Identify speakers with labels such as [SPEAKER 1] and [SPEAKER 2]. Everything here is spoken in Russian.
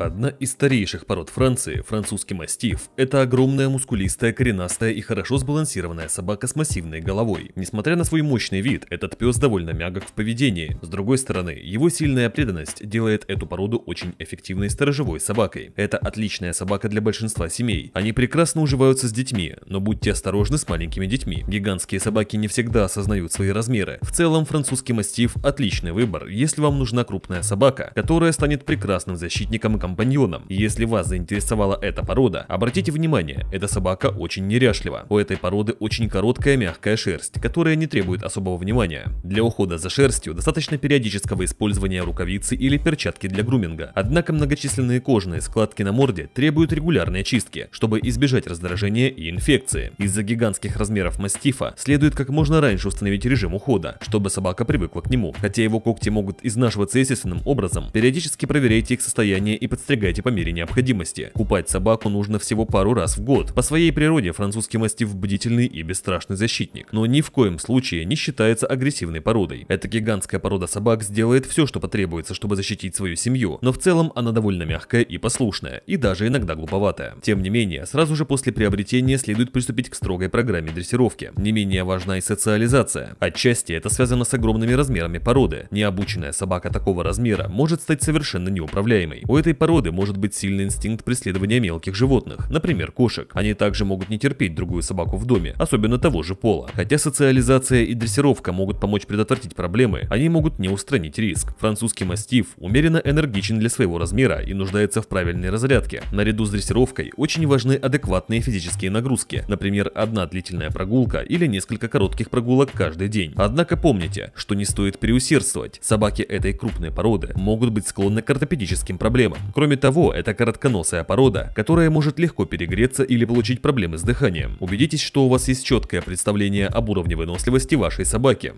[SPEAKER 1] Одна из старейших пород Франции, французский мастиф, это огромная мускулистая, коренастая и хорошо сбалансированная собака с массивной головой. Несмотря на свой мощный вид, этот пес довольно мягок в поведении. С другой стороны, его сильная преданность делает эту породу очень эффективной сторожевой собакой. Это отличная собака для большинства семей. Они прекрасно уживаются с детьми, но будьте осторожны с маленькими детьми. Гигантские собаки не всегда осознают свои размеры. В целом, французский мастиф – отличный выбор, если вам нужна крупная собака, которая станет прекрасным защитником и компаньоном. если вас заинтересовала эта порода, обратите внимание, эта собака очень неряшлива. У этой породы очень короткая мягкая шерсть, которая не требует особого внимания. Для ухода за шерстью достаточно периодического использования рукавицы или перчатки для груминга. Однако многочисленные кожные складки на морде требуют регулярной очистки, чтобы избежать раздражения и инфекции. Из-за гигантских размеров мастифа следует как можно раньше установить режим ухода, чтобы собака привыкла к нему. Хотя его когти могут изнашиваться естественным образом, периодически проверяйте их состояние и подсветите подстригайте по мере необходимости. Купать собаку нужно всего пару раз в год. По своей природе французский мастиф бдительный и бесстрашный защитник, но ни в коем случае не считается агрессивной породой. Эта гигантская порода собак сделает все, что потребуется, чтобы защитить свою семью, но в целом она довольно мягкая и послушная, и даже иногда глуповатая. Тем не менее, сразу же после приобретения следует приступить к строгой программе дрессировки. Не менее важна и социализация. Отчасти это связано с огромными размерами породы. Необученная собака такого размера может стать совершенно неуправляемой. У этой породы породы может быть сильный инстинкт преследования мелких животных, например, кошек. Они также могут не терпеть другую собаку в доме, особенно того же пола. Хотя социализация и дрессировка могут помочь предотвратить проблемы, они могут не устранить риск. Французский мастиф умеренно энергичен для своего размера и нуждается в правильной разрядке. Наряду с дрессировкой очень важны адекватные физические нагрузки, например, одна длительная прогулка или несколько коротких прогулок каждый день. Однако помните, что не стоит переусердствовать, собаки этой крупной породы могут быть склонны к ортопедическим проблемам. Кроме того, это коротконосая порода, которая может легко перегреться или получить проблемы с дыханием. Убедитесь, что у вас есть четкое представление об уровне выносливости вашей собаки.